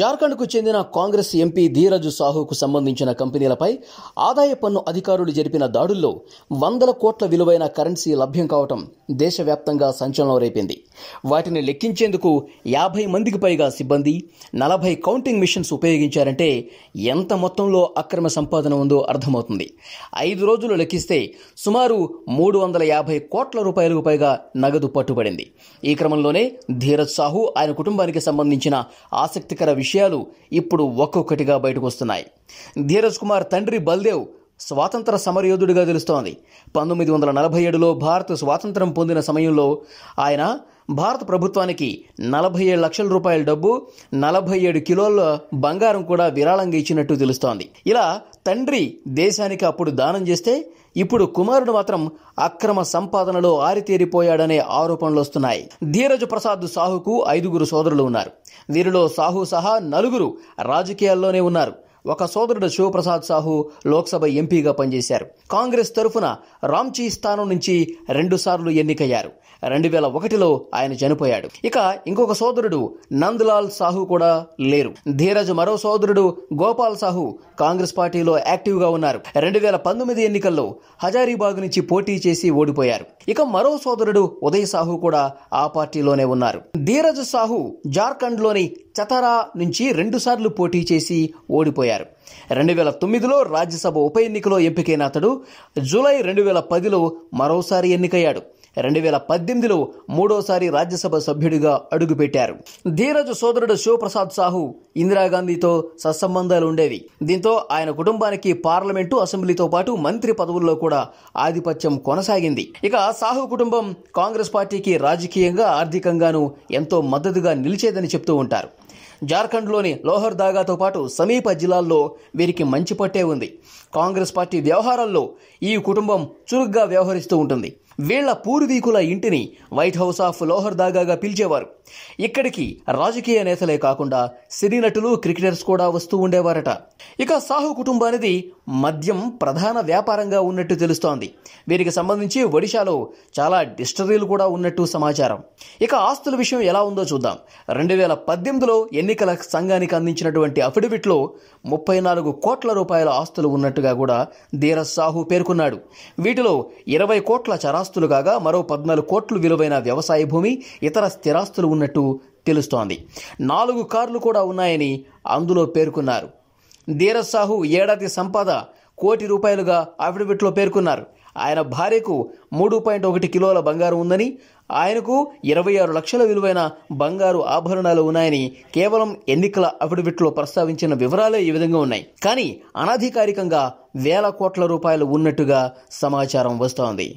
జార్ఖండ్కు చెందిన కాంగ్రెస్ ఎంపీ ధీరజు సాహుకు సంబంధించిన కంపెనీలపై ఆదాయ పన్ను అధికారులు జరిపిన దాడుల్లో వందల కోట్ల విలువైన కరెన్సీ లభ్యం కావటం దేశవ్యాప్తంగా సంచలనం రేపింది వాటిని లెక్కించేందుకు యాభై మందికి పైగా సిబ్బంది నలభై కౌంటింగ్ మిషన్స్ ఉపయోగించారంటే ఎంత మొత్తంలో అక్రమ సంపాదన ఉందో అర్థమవుతుంది ఐదు రోజులు లెక్కిస్తే సుమారు మూడు వందల యాభై కోట్ల రూపాయలకు పైగా నగదు పట్టుబడింది ఈ క్రమంలోనే ధీరజ్ సాహు ఆయన కుటుంబానికి సంబంధించిన ఆసక్తికర విషయాలు ఇప్పుడు ఒక్కొక్కటిగా బయటకు వస్తున్నాయి ధీరజ్ కుమార్ తండ్రి బల్దేవ్ స్వాతంత్ర సమరయోధుడిగా తెలుస్తోంది పంతొమ్మిది వందల నలభై ఏడులో భారత స్వాతంత్రం పొందిన సమయంలో ఆయన భారత ప్రభుత్వానికి నలభై ఏడు లక్షల రూపాయల డబ్బు నలభై ఏడు కిలోల బంగారం కూడా విరాళంగా ఇచ్చినట్టు తెలుస్తోంది ఇలా తండ్రి దేశానికి అప్పుడు దానం చేస్తే ఇప్పుడు కుమారుడు మాత్రం అక్రమ సంపాదనలో ఆరితేరిపోయాడనే ఆరోపణలు వస్తున్నాయి ధీరజ్ ప్రసాద్ సాహుకు ఐదుగురు సోదరులు ఉన్నారు వీరిలో సాహు సహా నలుగురు రాజకీయాల్లోనే ఉన్నారు ఒక సోదరుడు శివప్రసాద్ సాహు లోక్సభ ఎంపీగా పనిచేశారు కాంగ్రెస్ తరఫున రాంచీ స్థానం నుంచి రెండుసార్లు ఎన్నికయ్యారు రెండు వేల ఒకటిలో ఆయన చనిపోయాడు ఇక ఇంకొక సోదరుడు నందలాల్ సాహు కూడా లేరు ధీరజ్ మరో సోదరుడు గోపాల్ సాహు కాంగ్రెస్ పార్టీలో యాక్టివ్గా ఉన్నారు రెండు వేల పంతొమ్మిది ఎన్నికల్లో హజారీబాగ్ నుంచి పోటీ చేసి ఓడిపోయారు ఇక మరో సోదరుడు ఉదయ్ సాహు కూడా ఆ పార్టీలోనే ఉన్నారు ధీరజ్ సాహు జార్ఖండ్లోని చతరా నుంచి రెండుసార్లు పోటీ చేసి ఓడిపోయారు రెండు వేల తొమ్మిదిలో రాజ్యసభ ఉప ఎన్నికలో ఎంపికైన అతడు జూలై రెండు వేల పదిలో మరోసారి ఎన్నికయ్యాడు రెండు వేల పద్దెనిమిదిలో మూడోసారి రాజ్యసభ సభ్యుడిగా అడుగుపెట్టారు ధీరజ్ సోదరుడు శివప్రసాద్ సాహు ఇందిరాగాంధీతో సత్సంబంధాలు ఉండేవి దీంతో ఆయన కుటుంబానికి పార్లమెంటు అసెంబ్లీతో పాటు మంత్రి పదవుల్లో కూడా ఆధిపత్యం కొనసాగింది ఇక సాహు కుటుంబం కాంగ్రెస్ పార్టీకి రాజకీయంగా ఆర్థికంగాను ఎంతో మద్దతుగా నిలిచేదని చెప్తూ ఉంటారు జార్ఖండ్లోని లోహర్ దాగాతో పాటు సమీప జిల్లాల్లో వీరికి మంచి పట్టే ఉంది కాంగ్రెస్ పార్టీ వ్యవహారాల్లో ఈ కుటుంబం చురుగ్గా వ్యవహరిస్తూ ఉంటుంది వీళ్ల పూర్వీకుల ఇంటిని వైట్ హౌస్ ఆఫ్ లోహర్ దాగాగా పిలిచేవారు ఇక్కడికి రాజకీయ నేతలే కాకుండా సినీ నటులు క్రికెటర్స్ కూడా వస్తూ ఉండేవారట ఇక సాహు కుటుంబానిది మద్యం ప్రధాన వ్యాపారంగా ఉన్నట్టు తెలుస్తోంది వీరికి సంబంధించి ఒడిశాలో చాలా డిస్టరీలు కూడా ఉన్నట్టు సమాచారం ఇక ఆస్తుల విషయం ఎలా ఉందో చూద్దాం రెండు వేల పద్దెనిమిదిలో ఎన్నికల సంఘానికి అందించినటువంటి అఫిడవిట్లో ముప్పై నాలుగు కోట్ల రూపాయల ఆస్తులు ఉన్నట్టుగా కూడా ధీరజ్ సాహు పేర్కొన్నాడు వీటిలో ఇరవై కోట్ల చరా స్థిరాస్తులు కాగా మరో పద్నాలుగు కోట్లు విలువైన వ్యవసాయ భూమి ఇతర స్థిరాస్తులు ఉన్నట్టు తెలుస్తోంది నాలుగు కార్లు కూడా ఉన్నాయని అందులో పేర్కొన్నారు ధీరజ్ సాహు ఏడాది సంపద కోటి రూపాయలుగా అఫిడవిట్లో పేర్కొన్నారు ఆయన భార్యకు మూడు పాయింట్ ఒకటి కిలోల బంగారం ఉందని ఆయనకు ఇరవై ఆరు లక్షల విలువైన బంగారు ఆభరణాలు ఉన్నాయని కేవలం ఎన్నికల అఫిడవిట్లో ప్రస్తావించిన వివరాలే ఈ విధంగా ఉన్నాయి కానీ అనధికారికంగా వేల కోట్ల రూపాయలు ఉన్నట్టుగా సమాచారం వస్తోంది